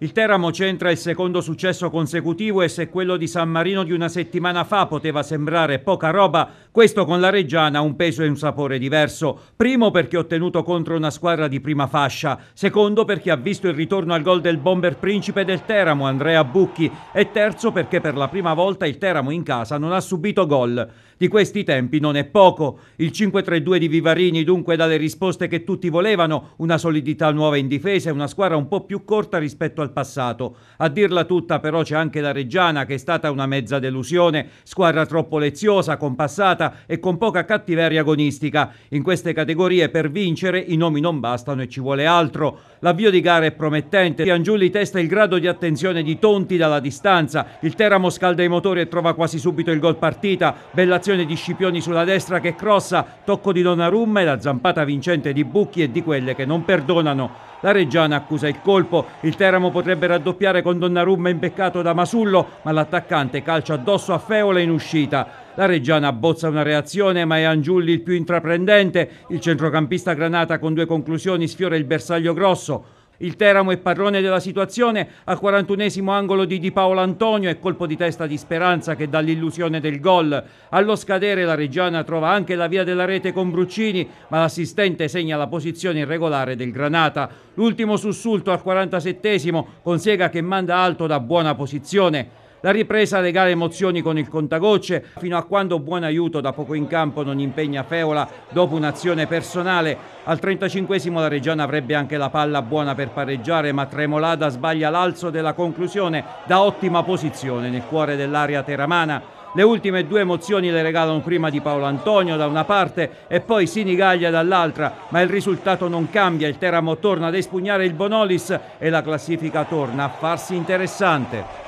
Il Teramo centra il secondo successo consecutivo e se quello di San Marino di una settimana fa poteva sembrare poca roba, questo con la Reggiana ha un peso e un sapore diverso. Primo perché ottenuto contro una squadra di prima fascia, secondo perché ha visto il ritorno al gol del bomber principe del Teramo Andrea Bucchi e terzo perché per la prima volta il Teramo in casa non ha subito gol. Di questi tempi non è poco. Il 5-3-2 di Vivarini dunque dà le risposte che tutti volevano, una solidità nuova in difesa e una squadra un po' più corta rispetto al al passato. A dirla tutta però c'è anche la Reggiana che è stata una mezza delusione, squadra troppo leziosa, compassata e con poca cattiveria agonistica. In queste categorie per vincere i nomi non bastano e ci vuole altro. L'avvio di gara è promettente, Piangiulli testa il grado di attenzione di Tonti dalla distanza, il Teramo scalda i motori e trova quasi subito il gol partita, bell'azione di Scipioni sulla destra che crossa, tocco di Donnarumma e la zampata vincente di Bucchi e di quelle che non perdonano. La Reggiana accusa il colpo, il Teramo potrebbe raddoppiare con Donnarumma imbeccato da Masullo, ma l'attaccante calcia addosso a Feola in uscita. La Reggiana abbozza una reazione, ma è Angiulli il più intraprendente. Il centrocampista Granata con due conclusioni sfiora il bersaglio grosso. Il Teramo è padrone della situazione, al 41esimo angolo di Di Paolo Antonio è colpo di testa di Speranza che dà l'illusione del gol. Allo scadere la Reggiana trova anche la via della rete con Bruccini, ma l'assistente segna la posizione irregolare del Granata. L'ultimo sussulto al 47esimo con Sega che manda alto da buona posizione. La ripresa regala emozioni con il contagocce, fino a quando buon aiuto da poco in campo non impegna Feola dopo un'azione personale. Al 35 la Reggiana avrebbe anche la palla buona per pareggiare, ma Tremolada sbaglia l'alzo della conclusione da ottima posizione nel cuore dell'area teramana. Le ultime due emozioni le regalano prima di Paolo Antonio da una parte e poi Sinigaglia dall'altra, ma il risultato non cambia, il Teramo torna ad espugnare il Bonolis e la classifica torna a farsi interessante.